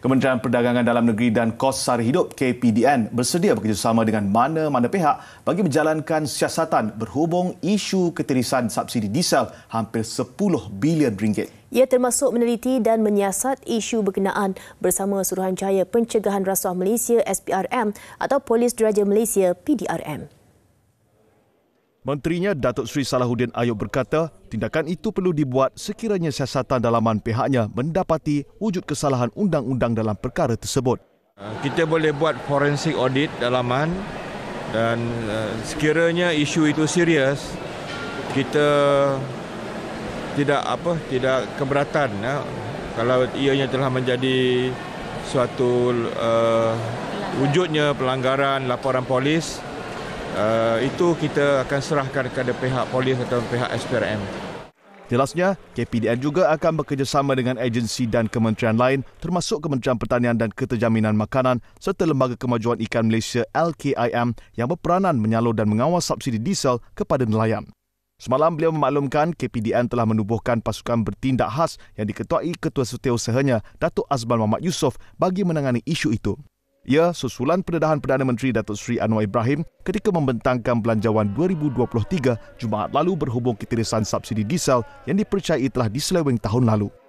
Kementerian Perdagangan Dalam Negeri dan Kos Sara Hidup KPDN bersedia bekerjasama dengan mana-mana pihak bagi menjalankan siasatan berhubung isu ketirisan subsidi diesel hampir 10 bilion ringgit. Ia termasuk meneliti dan menyiasat isu berkenaan bersama Suruhanjaya Pencegahan Rasuah Malaysia SPRM atau Polis Diraja Malaysia PDRM. Menterinya Datuk Seri Salahuddin Ayub berkata, tindakan itu perlu dibuat sekiranya siasatan dalaman pihaknya mendapati wujud kesalahan undang-undang dalam perkara tersebut. Eh, kita boleh buat forensik audit dalaman dan eh, sekiranya isu itu serius, kita tidak apa tidak keberatan ya, kalau ianya telah menjadi suatu uh, wujudnya pelanggaran laporan polis Eh, itu kita akan serahkan kepada pihak polis atau pihak SPRM. Jelasnya, KPDN juga akan bekerjasama dengan agensi dan kementerian lain termasuk Kementerian Pertanian dan Keterjaminan Makanan serta Lembaga Kemajuan Ikan Malaysia LKIM yang berperanan menyalur dan mengawal subsidi diesel kepada nelayan. Semalam beliau memaklumkan KPDN telah menubuhkan pasukan bertindak khas yang diketuai Ketua Setiausahanya Datuk Azman Muhammad Yusof bagi menangani isu itu. Ia susulan pendedahan Perdana Menteri Datuk Seri Anwar Ibrahim ketika membentangkan belanjawan 2023 Jumaat lalu berhubung kitirisan subsidi diesel yang dipercayai telah diseleweng tahun lalu.